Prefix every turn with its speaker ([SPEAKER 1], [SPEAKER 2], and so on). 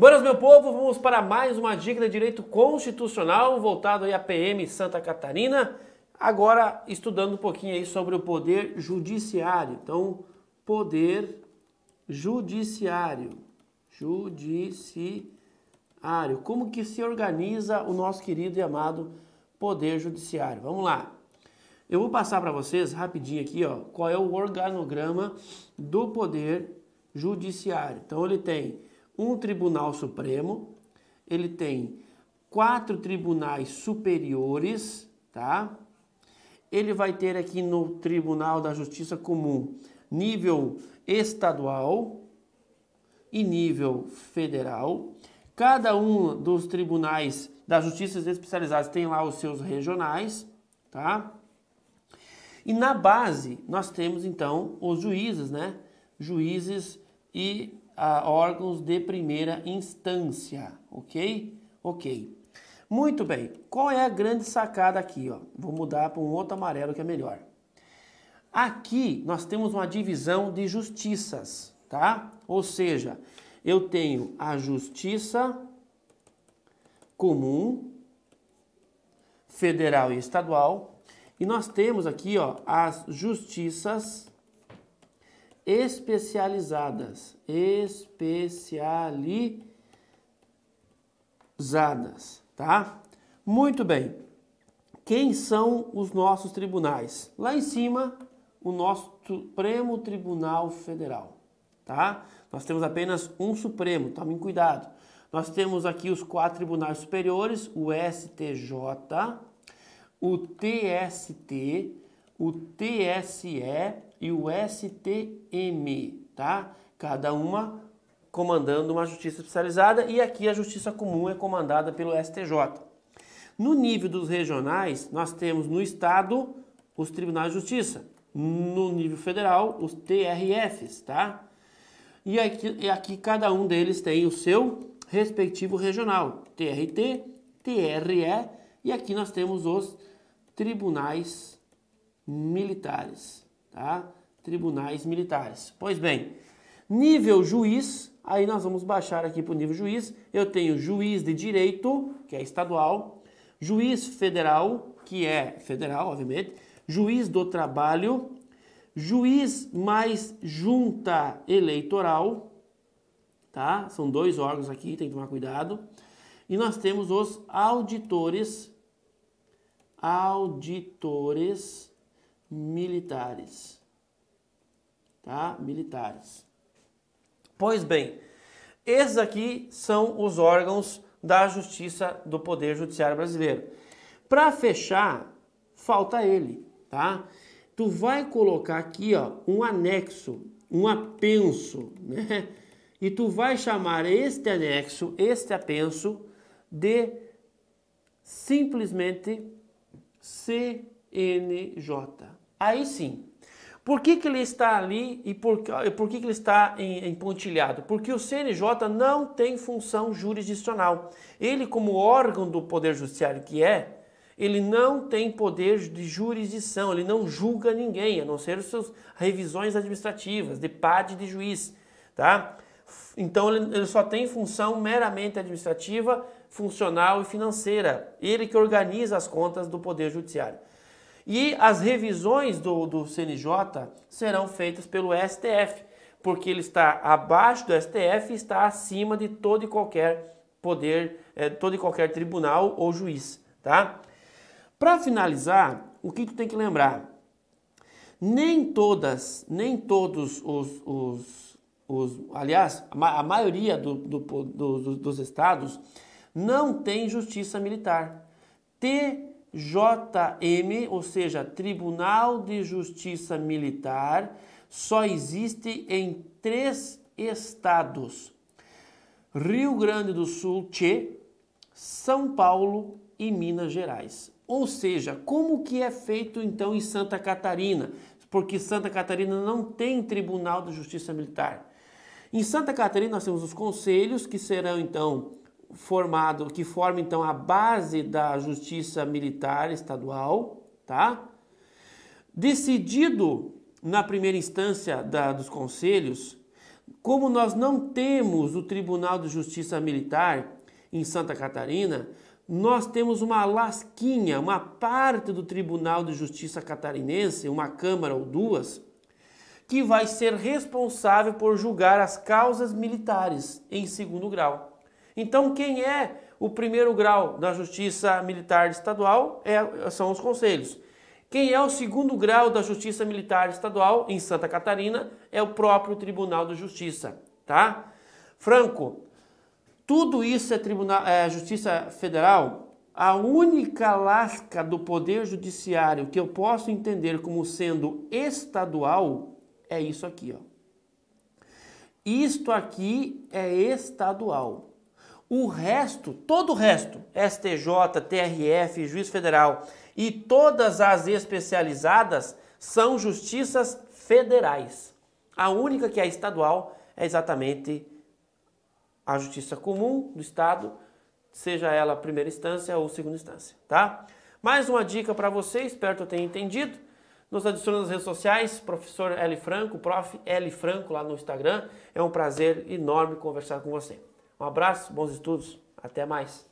[SPEAKER 1] Buenas, meu povo, vamos para mais uma dica de direito constitucional voltado aí à PM Santa Catarina. Agora estudando um pouquinho aí sobre o poder judiciário. Então, poder judiciário. Judiciário. Como que se organiza o nosso querido e amado poder judiciário? Vamos lá. Eu vou passar para vocês rapidinho aqui, ó, qual é o organograma do poder judiciário. Então ele tem um Tribunal Supremo, ele tem quatro tribunais superiores, tá? Ele vai ter aqui no Tribunal da Justiça Comum nível estadual e nível federal. Cada um dos tribunais da justiça especializadas tem lá os seus regionais, tá? E na base nós temos então os juízes, né? Juízes e a órgãos de primeira instância, ok? Ok. Muito bem, qual é a grande sacada aqui? Ó? Vou mudar para um outro amarelo que é melhor. Aqui nós temos uma divisão de justiças, tá? Ou seja, eu tenho a justiça comum, federal e estadual, e nós temos aqui ó, as justiças especializadas, especializadas, tá? Muito bem. Quem são os nossos tribunais? Lá em cima, o nosso Supremo Tribunal Federal, tá? Nós temos apenas um Supremo, tomem cuidado. Nós temos aqui os quatro tribunais superiores, o STJ, o TST, o TSE e o STM, tá? Cada uma comandando uma justiça especializada e aqui a justiça comum é comandada pelo STJ. No nível dos regionais, nós temos no estado os tribunais de justiça, no nível federal, os TRFs, tá? E aqui, e aqui cada um deles tem o seu respectivo regional, TRT, TRE, e aqui nós temos os tribunais militares, tá? Tribunais militares. Pois bem, nível juiz, aí nós vamos baixar aqui para o nível juiz. Eu tenho juiz de direito, que é estadual, juiz federal, que é federal, obviamente, juiz do trabalho, juiz mais junta eleitoral, tá? São dois órgãos aqui, tem que tomar cuidado. E nós temos os auditores, auditores militares. Tá? Militares. Pois bem, esses aqui são os órgãos da Justiça do Poder Judiciário Brasileiro. Para fechar, falta ele, tá? Tu vai colocar aqui, ó, um anexo, um apenso, né? E tu vai chamar este anexo, este apenso de simplesmente se NJ. Aí sim. Por que, que ele está ali e por, por que, que ele está em, em pontilhado? Porque o CNJ não tem função jurisdicional. Ele, como órgão do Poder Judiciário que é, ele não tem poder de jurisdição, ele não julga ninguém, a não ser as suas revisões administrativas, de PAD de juiz, tá? Então ele, ele, só tem função meramente administrativa, funcional e financeira. Ele que organiza as contas do Poder Judiciário. E as revisões do, do CNJ serão feitas pelo STF, porque ele está abaixo do STF e está acima de todo e qualquer poder, é, todo e qualquer tribunal ou juiz, tá? Para finalizar, o que tu tem que lembrar? Nem todas, nem todos os, os, os aliás, a maioria do, do, do, dos estados não tem justiça militar. Ter JM, ou seja, Tribunal de Justiça Militar, só existe em três estados: Rio Grande do Sul, Tchê, São Paulo e Minas Gerais. Ou seja, como que é feito então em Santa Catarina? Porque Santa Catarina não tem Tribunal de Justiça Militar. Em Santa Catarina nós temos os conselhos que serão então formado, que forma então a base da Justiça Militar Estadual, tá? Decidido na primeira instância da, dos conselhos, como nós não temos o Tribunal de Justiça Militar em Santa Catarina, nós temos uma lasquinha, uma parte do Tribunal de Justiça Catarinense, uma Câmara ou duas, que vai ser responsável por julgar as causas militares em segundo grau. Então, quem é o primeiro grau da Justiça Militar Estadual é, são os conselhos. Quem é o segundo grau da Justiça Militar Estadual em Santa Catarina é o próprio Tribunal de Justiça, tá? Franco, tudo isso é, tribunal, é Justiça Federal. A única lasca do Poder Judiciário que eu posso entender como sendo estadual é isso aqui, ó. Isto aqui é estadual. O resto, todo o resto, STJ, TRF, Juiz Federal e todas as especializadas são justiças federais. A única que é estadual é exatamente a justiça comum do estado, seja ela primeira instância ou segunda instância, tá? Mais uma dica para você, espero que eu tenha entendido. Nos adiciona nas redes sociais, professor L Franco, prof L Franco lá no Instagram. É um prazer enorme conversar com você. Um abraço, bons estudos, até mais.